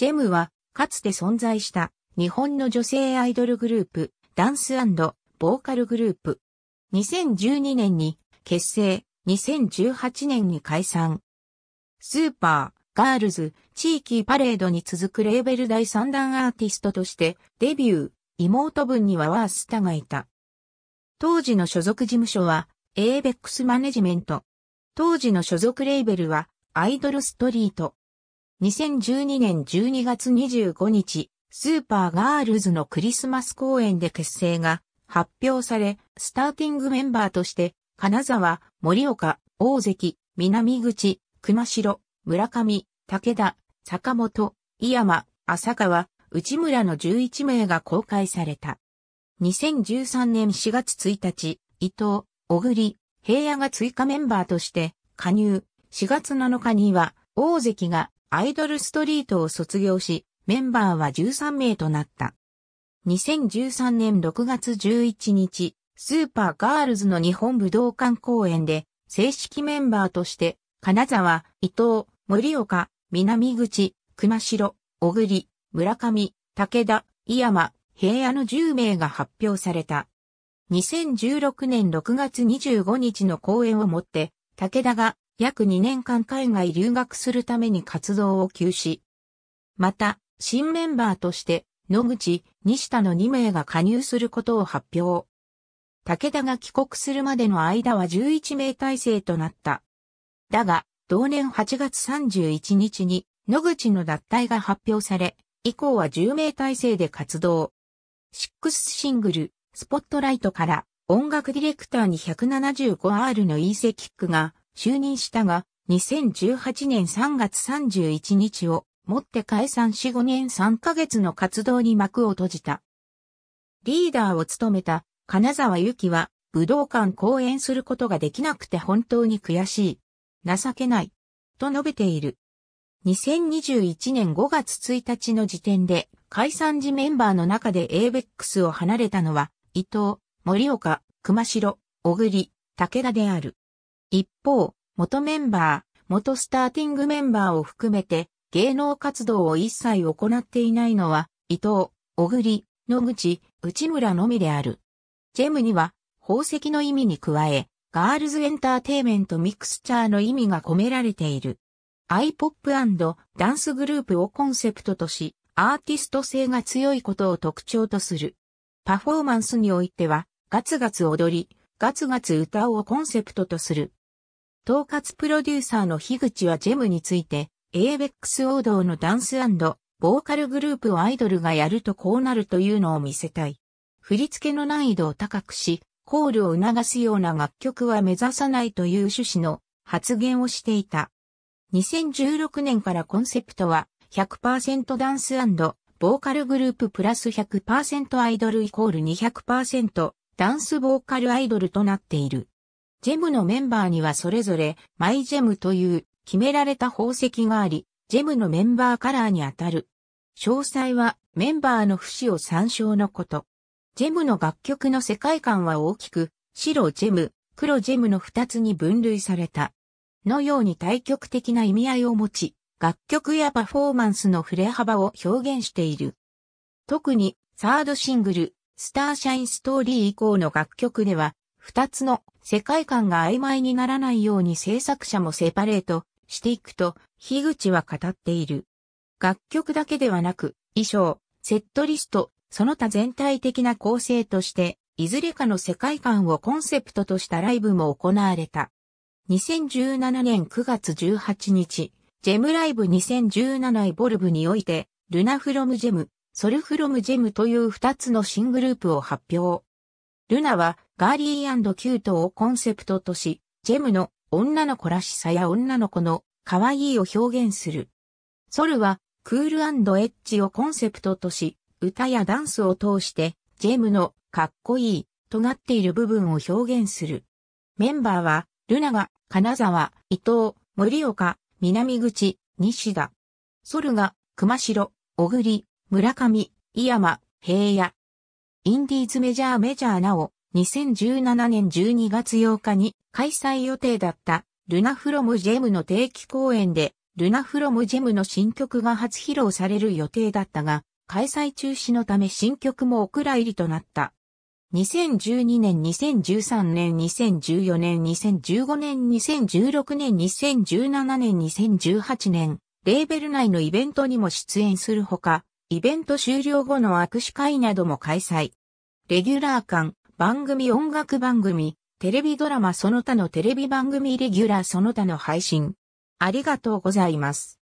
ジェムは、かつて存在した日本の女性アイドルグループ、ダンスボーカルグループ。2012年に結成、2018年に解散。スーパー、ガールズ、地域パレードに続くレーベル第3弾アーティストとしてデビュー、妹分にはワースタがいた。当時の所属事務所は、エーベックスマネジメント。当時の所属レーベルは、アイドルストリート。2012年12月25日、スーパーガールズのクリスマス公演で結成が発表され、スターティングメンバーとして、金沢、森岡、大関、南口、熊代、村上、武田、坂本、井山、浅川、内村の11名が公開された。2013年4月1日、伊藤、小栗、平野が追加メンバーとして加入。4月7日には、大関がアイドルストリートを卒業し、メンバーは13名となった。2013年6月11日、スーパーガールズの日本武道館公演で、正式メンバーとして、金沢、伊藤、森岡、南口、熊代、小栗、村上、武田、井山、平野の10名が発表された。2016年6月25日の公演をもって、武田が約2年間海外留学するために活動を休止。また、新メンバーとして、野口、西田の2名が加入することを発表。武田が帰国するまでの間は11名体制となった。だが、同年8月31日に野口の脱退が発表され、以降は10名体制で活動。6シングル、スポットライトから音楽ディレクターに 175R の E セキックが就任したが、2018年3月31日をもって解散し5年3ヶ月の活動に幕を閉じた。リーダーを務めた金沢由紀は武道館公演することができなくて本当に悔しい。情けない。と述べている。2021年5月1日の時点で解散時メンバーの中で ABEX を離れたのは伊藤、森岡、熊代、小栗、武田である。一方、元メンバー、元スターティングメンバーを含めて、芸能活動を一切行っていないのは、伊藤、小栗、野口、内村のみである。ジェムには、宝石の意味に加え、ガールズエンターテイメントミクスチャーの意味が込められている。iPop& ダンスグループをコンセプトとし、アーティスト性が強いことを特徴とする。パフォーマンスにおいては、ガツガツ踊り、ガツガツ歌をコンセプトとする。統括プロデューサーの樋口はジェムについて、エーベックス王道のダンスボーカルグループをアイドルがやるとこうなるというのを見せたい。振り付けの難易度を高くし、コールを促すような楽曲は目指さないという趣旨の発言をしていた。2016年からコンセプトは100%ダンスボーカルグループプラス100%アイドルイコール200%ダンスボーカルアイドルとなっている。ジェムのメンバーにはそれぞれマイジェムという決められた宝石があり、ジェムのメンバーカラーに当たる。詳細はメンバーの節を参照のこと。ジェムの楽曲の世界観は大きく、白ジェム、黒ジェムの2つに分類された。のように対極的な意味合いを持ち、楽曲やパフォーマンスの振れ幅を表現している。特に、サードシングル、スターシャインストーリー以降の楽曲では、二つの世界観が曖昧にならないように制作者もセパレートしていくと、樋口は語っている。楽曲だけではなく、衣装、セットリスト、その他全体的な構成として、いずれかの世界観をコンセプトとしたライブも行われた。2017年9月18日、ジェムライブ2017イボルブにおいて、ルナフロムジェム、ソルフロムジェムという2つの新グループを発表。ルナはガーリーキュートをコンセプトとし、ジェムの女の子らしさや女の子の可愛いを表現する。ソルはクールエッジをコンセプトとし、歌やダンスを通してジェムのかっこいい、尖っている部分を表現する。メンバーは、ルナが、金沢、伊藤、森岡、南口、西田。ソルが、熊代、小栗、村上、井山、平野。インディーズメジャーメジャーなお、2017年12月8日に開催予定だったルナフロムジェムの定期公演でルナフロムジェムの新曲が初披露される予定だったが開催中止のため新曲もお蔵入りとなった。2012年、2013年、2014年、2015年、2016年、2017年、2018年、レーベル内のイベントにも出演するほか、イベント終了後の握手会なども開催。レギュラー間、番組音楽番組、テレビドラマその他のテレビ番組レギュラーその他の配信。ありがとうございます。